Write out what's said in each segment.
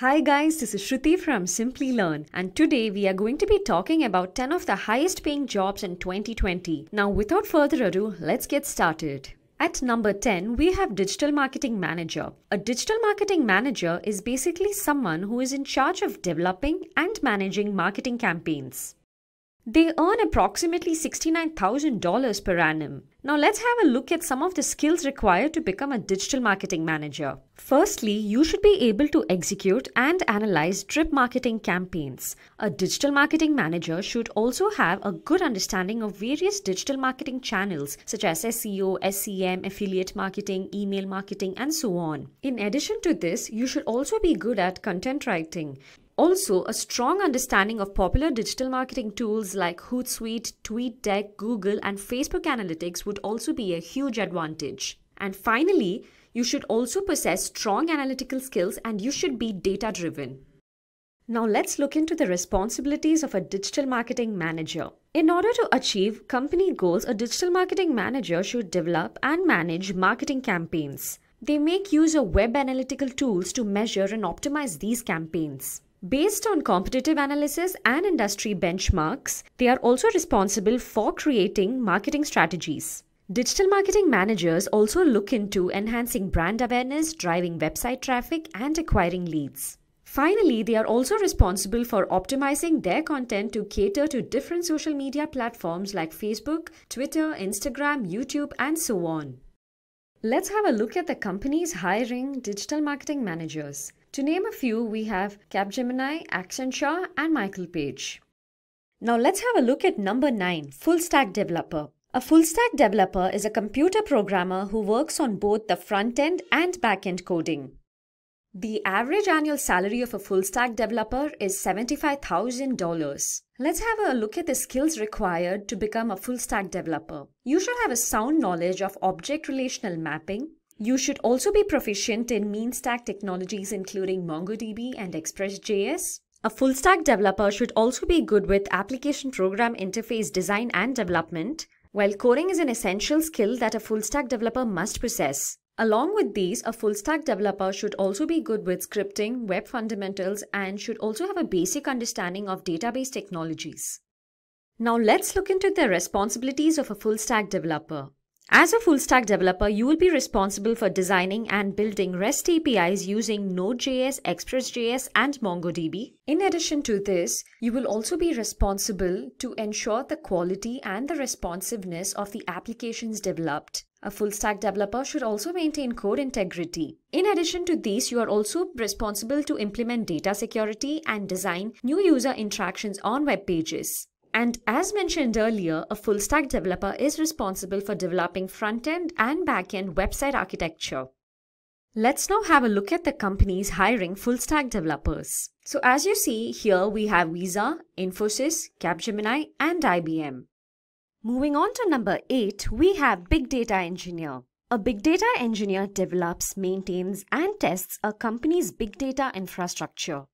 Hi guys, this is Shruti from Simply Learn and today we are going to be talking about 10 of the highest paying jobs in 2020. Now without further ado, let's get started. At number 10, we have Digital Marketing Manager. A Digital Marketing Manager is basically someone who is in charge of developing and managing marketing campaigns. They earn approximately $69,000 per annum. Now let's have a look at some of the skills required to become a digital marketing manager. Firstly, you should be able to execute and analyze drip marketing campaigns. A digital marketing manager should also have a good understanding of various digital marketing channels such as SEO, SEM, affiliate marketing, email marketing, and so on. In addition to this, you should also be good at content writing. Also, a strong understanding of popular digital marketing tools like Hootsuite, TweetDeck, Google, and Facebook Analytics would also be a huge advantage. And finally, you should also possess strong analytical skills and you should be data driven. Now, let's look into the responsibilities of a digital marketing manager. In order to achieve company goals, a digital marketing manager should develop and manage marketing campaigns. They make use of web analytical tools to measure and optimize these campaigns. Based on competitive analysis and industry benchmarks, they are also responsible for creating marketing strategies. Digital marketing managers also look into enhancing brand awareness, driving website traffic, and acquiring leads. Finally, they are also responsible for optimizing their content to cater to different social media platforms like Facebook, Twitter, Instagram, YouTube, and so on. Let's have a look at the companies hiring digital marketing managers. To name a few, we have Capgemini, Accenture, and Michael Page. Now let's have a look at number 9, full stack developer. A full stack developer is a computer programmer who works on both the front end and back end coding. The average annual salary of a full stack developer is $75,000. Let's have a look at the skills required to become a full stack developer. You should have a sound knowledge of object relational mapping, you should also be proficient in mean stack technologies including MongoDB and ExpressJS. A full stack developer should also be good with application program interface design and development, while coding is an essential skill that a full stack developer must possess. Along with these, a full stack developer should also be good with scripting, web fundamentals, and should also have a basic understanding of database technologies. Now let's look into the responsibilities of a full stack developer. As a full stack developer, you will be responsible for designing and building REST APIs using Node.js, Express.js, and MongoDB. In addition to this, you will also be responsible to ensure the quality and the responsiveness of the applications developed. A full stack developer should also maintain code integrity. In addition to these, you are also responsible to implement data security and design new user interactions on web pages. And as mentioned earlier, a full stack developer is responsible for developing front end and back end website architecture. Let's now have a look at the companies hiring full stack developers. So as you see here, we have Visa, Infosys, Capgemini, and IBM. Moving on to number 8, we have Big Data Engineer. A big data engineer develops, maintains, and tests a company's big data infrastructure.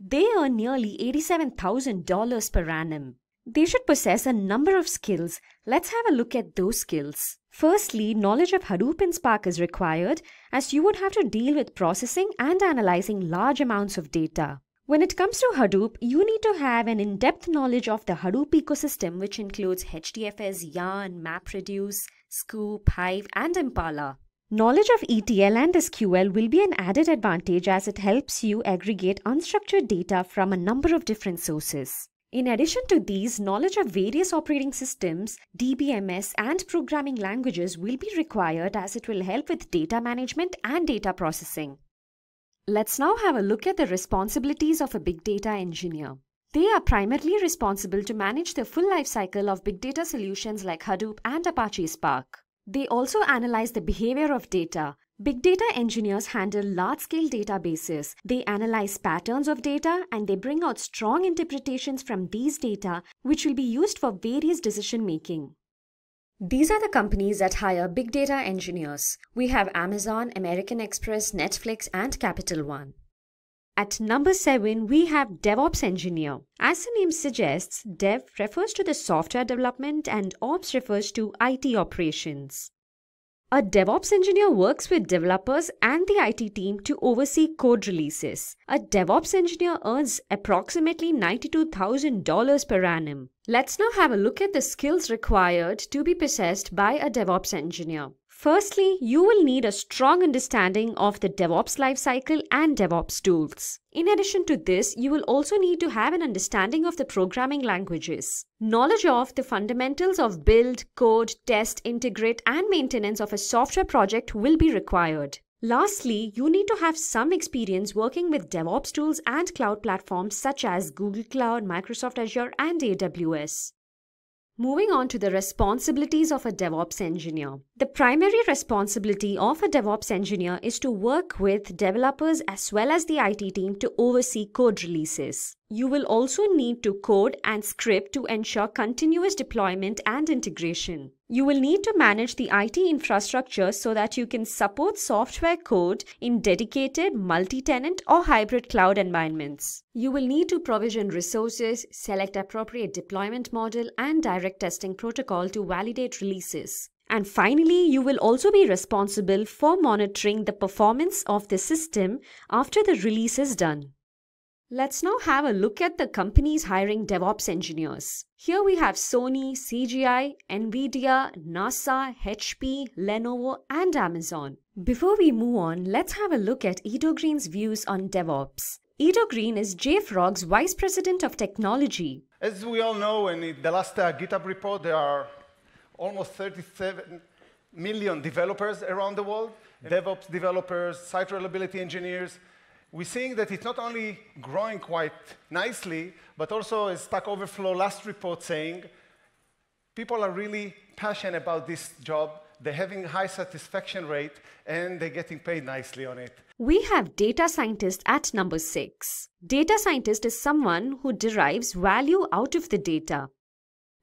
They earn nearly $87,000 per annum. They should possess a number of skills. Let's have a look at those skills. Firstly, knowledge of Hadoop and Spark is required as you would have to deal with processing and analyzing large amounts of data. When it comes to Hadoop, you need to have an in-depth knowledge of the Hadoop ecosystem which includes HDFS, Yarn, MapReduce, Scoop, Hive and Impala. Knowledge of ETL and SQL will be an added advantage as it helps you aggregate unstructured data from a number of different sources. In addition to these, knowledge of various operating systems, DBMS, and programming languages will be required as it will help with data management and data processing. Let's now have a look at the responsibilities of a big data engineer. They are primarily responsible to manage the full lifecycle of big data solutions like Hadoop and Apache Spark. They also analyze the behavior of data. Big data engineers handle large scale databases. They analyze patterns of data and they bring out strong interpretations from these data, which will be used for various decision making. These are the companies that hire big data engineers. We have Amazon, American Express, Netflix, and Capital One. At number 7, we have DevOps Engineer. As the name suggests, Dev refers to the software development and Ops refers to IT operations. A DevOps engineer works with developers and the IT team to oversee code releases. A DevOps engineer earns approximately $92,000 per annum. Let's now have a look at the skills required to be possessed by a DevOps engineer. Firstly, you will need a strong understanding of the DevOps lifecycle and DevOps tools. In addition to this, you will also need to have an understanding of the programming languages. Knowledge of the fundamentals of build, code, test, integrate, and maintenance of a software project will be required. Lastly, you need to have some experience working with DevOps tools and cloud platforms such as Google Cloud, Microsoft Azure, and AWS. Moving on to the responsibilities of a DevOps engineer. The primary responsibility of a DevOps engineer is to work with developers as well as the IT team to oversee code releases. You will also need to code and script to ensure continuous deployment and integration. You will need to manage the IT infrastructure so that you can support software code in dedicated multi-tenant or hybrid cloud environments. You will need to provision resources, select appropriate deployment model and direct testing protocol to validate releases. And finally, you will also be responsible for monitoring the performance of the system after the release is done. Let's now have a look at the companies hiring DevOps engineers. Here we have Sony, CGI, Nvidia, NASA, HP, Lenovo, and Amazon. Before we move on, let's have a look at Edo Green's views on DevOps. Edo Green is JFrog's Vice President of Technology. As we all know, in the last uh, GitHub report, there are almost 37 million developers around the world, and DevOps developers, site reliability engineers. We're seeing that it's not only growing quite nicely, but also as Stack Overflow last report saying, people are really passionate about this job they're having high satisfaction rate and they're getting paid nicely on it. We have data scientist at number 6. Data scientist is someone who derives value out of the data.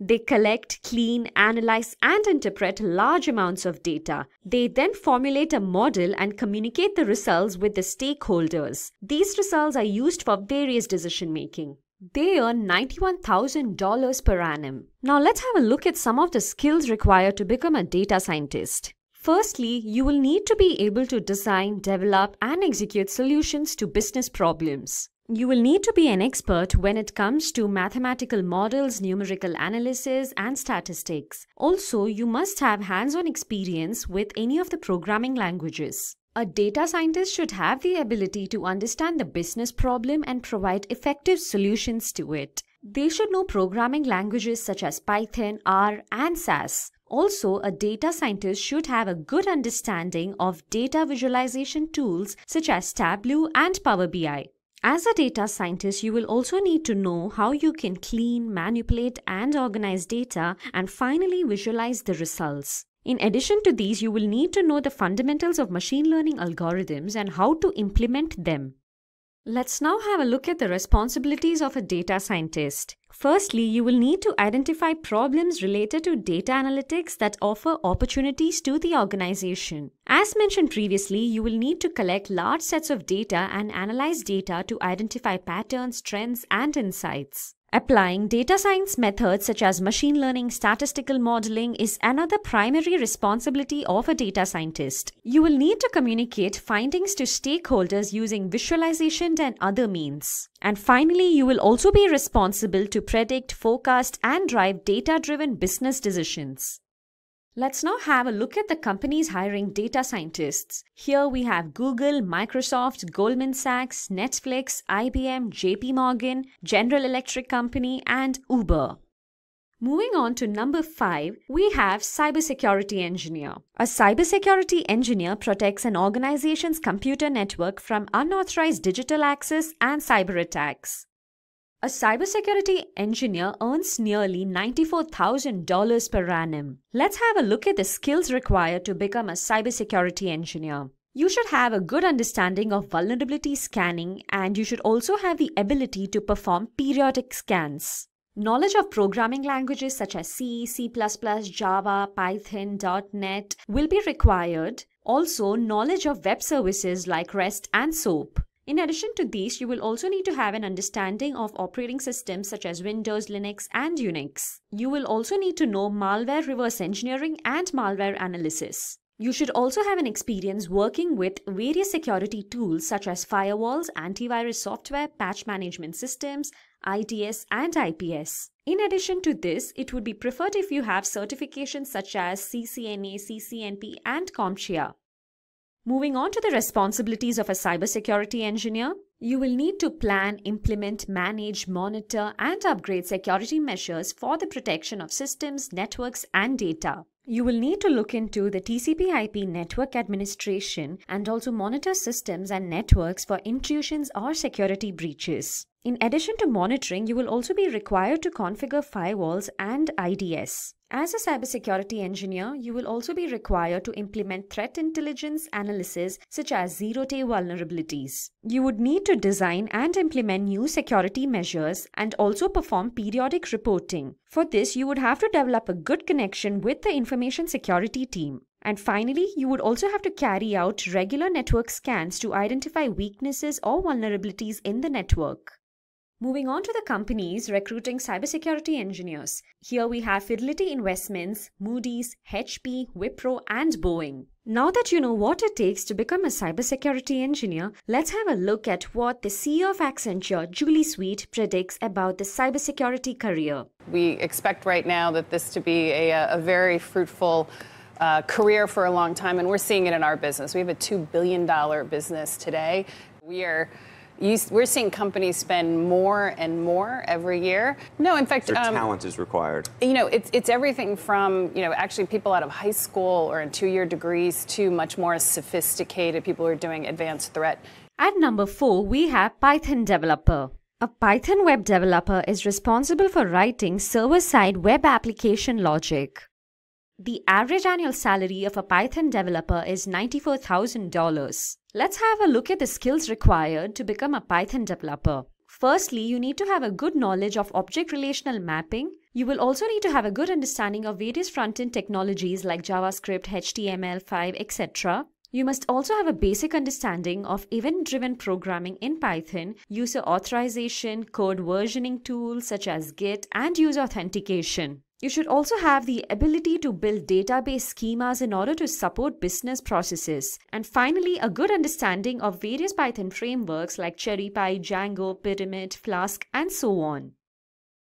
They collect, clean, analyze, and interpret large amounts of data. They then formulate a model and communicate the results with the stakeholders. These results are used for various decision making. They earn $91,000 per annum. Now let's have a look at some of the skills required to become a data scientist. Firstly, you will need to be able to design, develop, and execute solutions to business problems. You will need to be an expert when it comes to mathematical models, numerical analysis, and statistics. Also, you must have hands-on experience with any of the programming languages. A data scientist should have the ability to understand the business problem and provide effective solutions to it. They should know programming languages such as Python, R, and SAS. Also, a data scientist should have a good understanding of data visualization tools such as Tableau and Power BI. As a data scientist, you will also need to know how you can clean, manipulate, and organize data, and finally visualize the results. In addition to these, you will need to know the fundamentals of machine learning algorithms and how to implement them. Let's now have a look at the responsibilities of a data scientist. Firstly, you will need to identify problems related to data analytics that offer opportunities to the organization. As mentioned previously, you will need to collect large sets of data and analyze data to identify patterns, trends, and insights. Applying data science methods such as machine learning, statistical modeling is another primary responsibility of a data scientist. You will need to communicate findings to stakeholders using visualization and other means. And finally, you will also be responsible to predict, forecast, and drive data driven business decisions. Let's now have a look at the companies hiring data scientists. Here we have Google, Microsoft, Goldman Sachs, Netflix, IBM, JP Morgan, General Electric Company, and Uber. Moving on to number five, we have cybersecurity engineer. A cybersecurity engineer protects an organization's computer network from unauthorized digital access and cyber attacks. A cybersecurity engineer earns nearly $94,000 per annum. Let's have a look at the skills required to become a cybersecurity engineer. You should have a good understanding of vulnerability scanning and you should also have the ability to perform periodic scans. Knowledge of programming languages such as C, C++, Java, Python, .NET will be required. Also, knowledge of web services like REST and SOAP. In addition to these, you will also need to have an understanding of operating systems such as Windows, Linux, and Unix. You will also need to know malware reverse engineering and malware analysis. You should also have an experience working with various security tools such as firewalls, antivirus software, patch management systems, IDS, and IPS. In addition to this, it would be preferred if you have certifications such as CCNA, CCNP, and CompTIA. Moving on to the responsibilities of a cybersecurity engineer, you will need to plan, implement, manage, monitor, and upgrade security measures for the protection of systems, networks, and data. You will need to look into the TCP/IP network administration and also monitor systems and networks for intrusions or security breaches. In addition to monitoring, you will also be required to configure firewalls and IDS. As a cybersecurity engineer, you will also be required to implement threat intelligence analysis such as zero day vulnerabilities. You would need to design and implement new security measures and also perform periodic reporting. For this, you would have to develop a good connection with the information security team. And finally, you would also have to carry out regular network scans to identify weaknesses or vulnerabilities in the network. Moving on to the companies recruiting cybersecurity engineers. Here we have Fidelity Investments, Moody's, HP, Wipro, and Boeing. Now that you know what it takes to become a cybersecurity engineer, let's have a look at what the CEO of Accenture, Julie Sweet, predicts about the cybersecurity career. We expect right now that this to be a, uh, a very fruitful uh, career for a long time, and we're seeing it in our business. We have a $2 billion business today. We are you, we're seeing companies spend more and more every year. No, in fact, their um, talent is required. You know, it's it's everything from you know actually people out of high school or in two-year degrees to much more sophisticated people who are doing advanced threat. At number four, we have Python developer. A Python web developer is responsible for writing server-side web application logic. The average annual salary of a Python developer is $94,000. Let's have a look at the skills required to become a Python developer. Firstly, you need to have a good knowledge of object relational mapping. You will also need to have a good understanding of various front-end technologies like JavaScript, HTML5, etc. You must also have a basic understanding of event-driven programming in Python, user authorization, code versioning tools such as Git, and user authentication. You should also have the ability to build database schemas in order to support business processes. And finally, a good understanding of various Python frameworks like CherryPy, Django, Pyramid, Flask, and so on.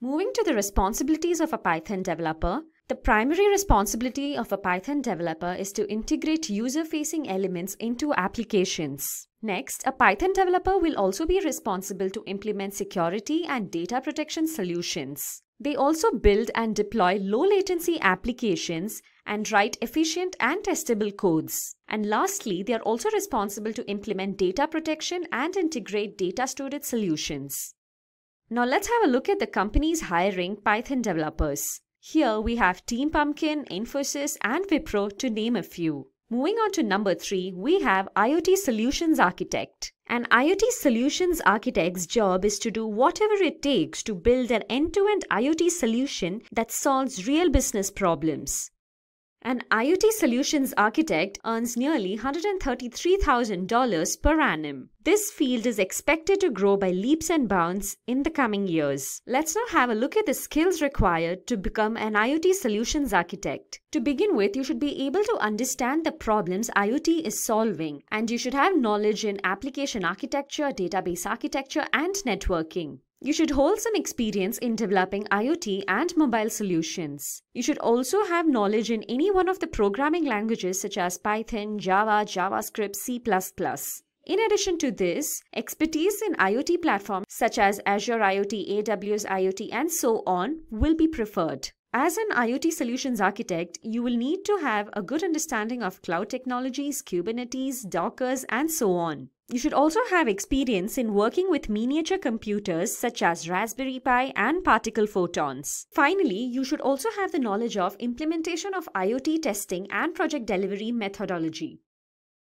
Moving to the responsibilities of a Python developer, the primary responsibility of a Python developer is to integrate user-facing elements into applications. Next, a Python developer will also be responsible to implement security and data protection solutions. They also build and deploy low latency applications and write efficient and testable codes. And lastly, they are also responsible to implement data protection and integrate data storage solutions. Now let's have a look at the companies hiring Python developers. Here we have Team Pumpkin, Infosys, and Wipro to name a few. Moving on to number three, we have IoT Solutions Architect. An IoT Solutions Architect's job is to do whatever it takes to build an end to end IoT solution that solves real business problems. An IoT solutions architect earns nearly $133,000 per annum. This field is expected to grow by leaps and bounds in the coming years. Let's now have a look at the skills required to become an IoT solutions architect. To begin with, you should be able to understand the problems IoT is solving and you should have knowledge in application architecture, database architecture and networking. You should hold some experience in developing IoT and mobile solutions. You should also have knowledge in any one of the programming languages such as Python, Java, JavaScript, C++. In addition to this, expertise in IoT platforms such as Azure IoT, AWS IoT, and so on will be preferred. As an IoT solutions architect, you will need to have a good understanding of cloud technologies, Kubernetes, Dockers, and so on. You should also have experience in working with miniature computers such as Raspberry Pi and particle photons. Finally, you should also have the knowledge of implementation of IoT testing and project delivery methodology.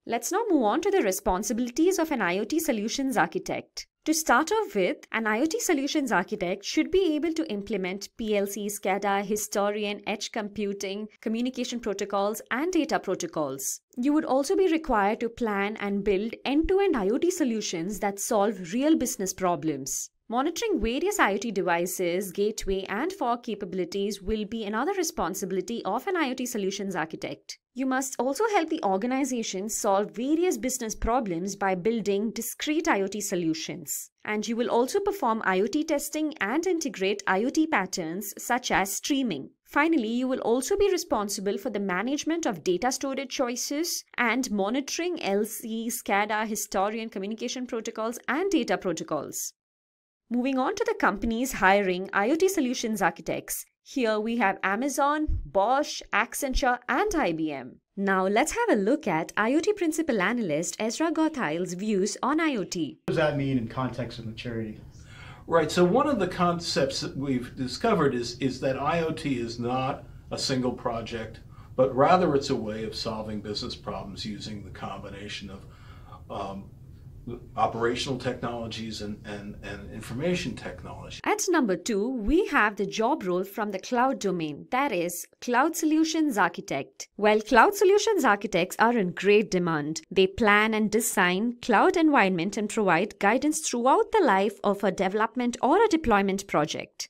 Let's now move on to the responsibilities of an IoT solutions architect. To start off with, an IoT solutions architect should be able to implement PLC, SCADA, historian, edge computing, communication protocols, and data protocols. You would also be required to plan and build end-to-end -end IoT solutions that solve real business problems. Monitoring various IoT devices, gateway, and fog capabilities will be another responsibility of an IoT solutions architect. You must also help the organization solve various business problems by building discrete IoT solutions. And you will also perform IoT testing and integrate IoT patterns such as streaming. Finally, you will also be responsible for the management of data storage choices and monitoring LC, SCADA, historian communication protocols, and data protocols. Moving on to the companies hiring IoT solutions architects. Here we have Amazon, Bosch, Accenture, and IBM. Now let's have a look at IoT Principal Analyst Ezra Gottheil's views on IoT. What does that mean in context of maturity? Right, so one of the concepts that we've discovered is, is that IoT is not a single project, but rather it's a way of solving business problems using the combination of um, operational technologies and, and, and information technology. At number two, we have the job role from the cloud domain, that is, cloud solutions architect. Well, cloud solutions architects are in great demand. They plan and design cloud environment and provide guidance throughout the life of a development or a deployment project.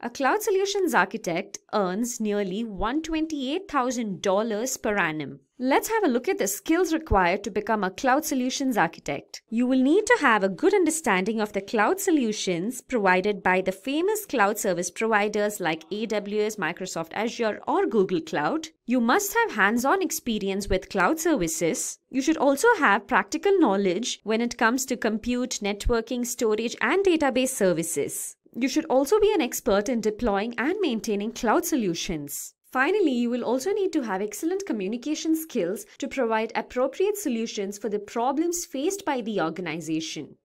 A cloud solutions architect earns nearly $128,000 per annum. Let's have a look at the skills required to become a cloud solutions architect. You will need to have a good understanding of the cloud solutions provided by the famous cloud service providers like AWS, Microsoft Azure, or Google Cloud. You must have hands on experience with cloud services. You should also have practical knowledge when it comes to compute, networking, storage, and database services. You should also be an expert in deploying and maintaining cloud solutions. Finally, you will also need to have excellent communication skills to provide appropriate solutions for the problems faced by the organization.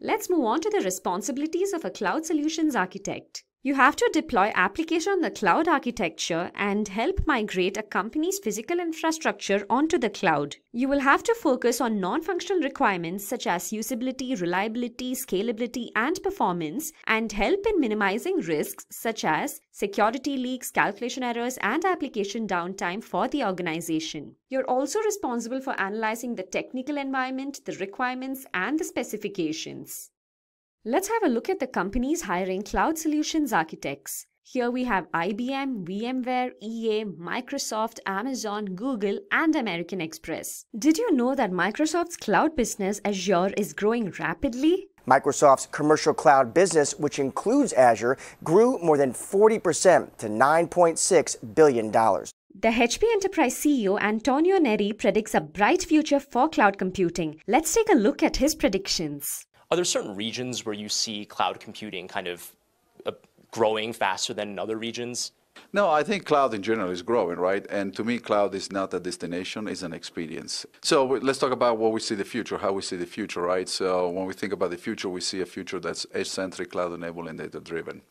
Let's move on to the responsibilities of a cloud solutions architect. You have to deploy application on the cloud architecture and help migrate a company's physical infrastructure onto the cloud. You will have to focus on non-functional requirements such as usability, reliability, scalability, and performance and help in minimizing risks such as security leaks, calculation errors, and application downtime for the organization. You're also responsible for analyzing the technical environment, the requirements, and the specifications. Let's have a look at the companies hiring cloud solutions architects. Here we have IBM, VMware, EA, Microsoft, Amazon, Google, and American Express. Did you know that Microsoft's cloud business Azure is growing rapidly? Microsoft's commercial cloud business, which includes Azure, grew more than 40% to $9.6 billion. The HP Enterprise CEO Antonio Neri predicts a bright future for cloud computing. Let's take a look at his predictions. Are there certain regions where you see cloud computing kind of uh, growing faster than in other regions? No, I think cloud in general is growing, right? And to me, cloud is not a destination, it's an experience. So let's talk about what we see the future, how we see the future, right? So when we think about the future, we see a future that's edge-centric, cloud-enabled, and data-driven.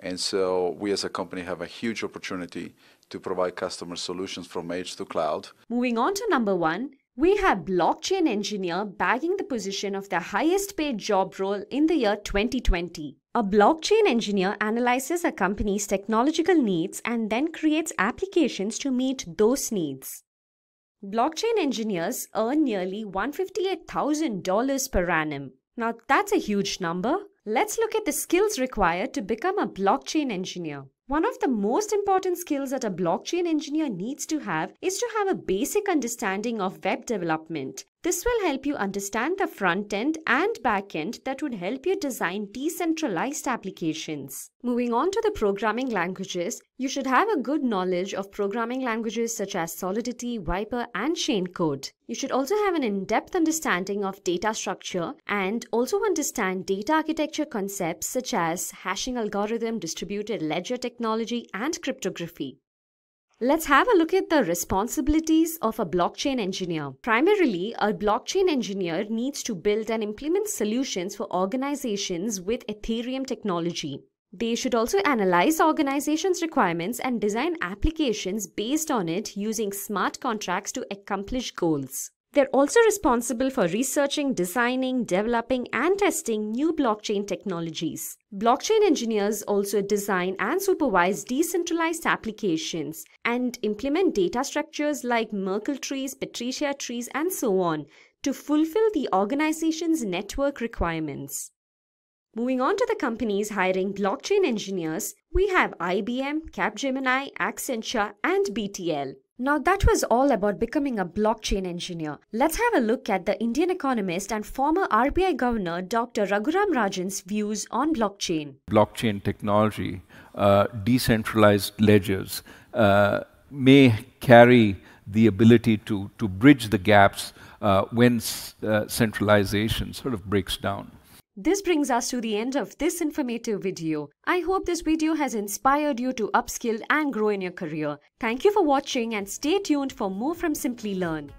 And so we as a company have a huge opportunity to provide customer solutions from edge to cloud. Moving on to number one, we have blockchain engineer bagging the position of the highest paid job role in the year 2020. A blockchain engineer analyzes a company's technological needs and then creates applications to meet those needs. Blockchain engineers earn nearly $158,000 per annum. Now that's a huge number. Let's look at the skills required to become a blockchain engineer. One of the most important skills that a blockchain engineer needs to have is to have a basic understanding of web development this will help you understand the front end and back end that would help you design decentralized applications. Moving on to the programming languages, you should have a good knowledge of programming languages such as Solidity, Viper, and Chaincode. You should also have an in-depth understanding of data structure and also understand data architecture concepts such as hashing algorithm, distributed ledger technology, and cryptography. Let's have a look at the responsibilities of a blockchain engineer. Primarily, a blockchain engineer needs to build and implement solutions for organizations with Ethereum technology. They should also analyze organizations' requirements and design applications based on it using smart contracts to accomplish goals. They're also responsible for researching, designing, developing, and testing new blockchain technologies. Blockchain engineers also design and supervise decentralized applications and implement data structures like Merkle trees, Patricia trees, and so on to fulfill the organization's network requirements. Moving on to the companies hiring blockchain engineers, we have IBM, Capgemini, Accenture, and BTL. Now, that was all about becoming a blockchain engineer. Let's have a look at the Indian economist and former RBI governor Dr. Raghuram Rajan's views on blockchain. Blockchain technology, uh, decentralized ledgers, uh, may carry the ability to, to bridge the gaps uh, when uh, centralization sort of breaks down. This brings us to the end of this informative video. I hope this video has inspired you to upskill and grow in your career. Thank you for watching and stay tuned for more from Simply Learn.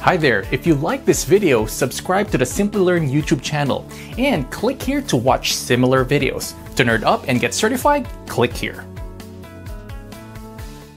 Hi there, if you like this video, subscribe to the Simply Learn YouTube channel and click here to watch similar videos. To nerd up and get certified, click here.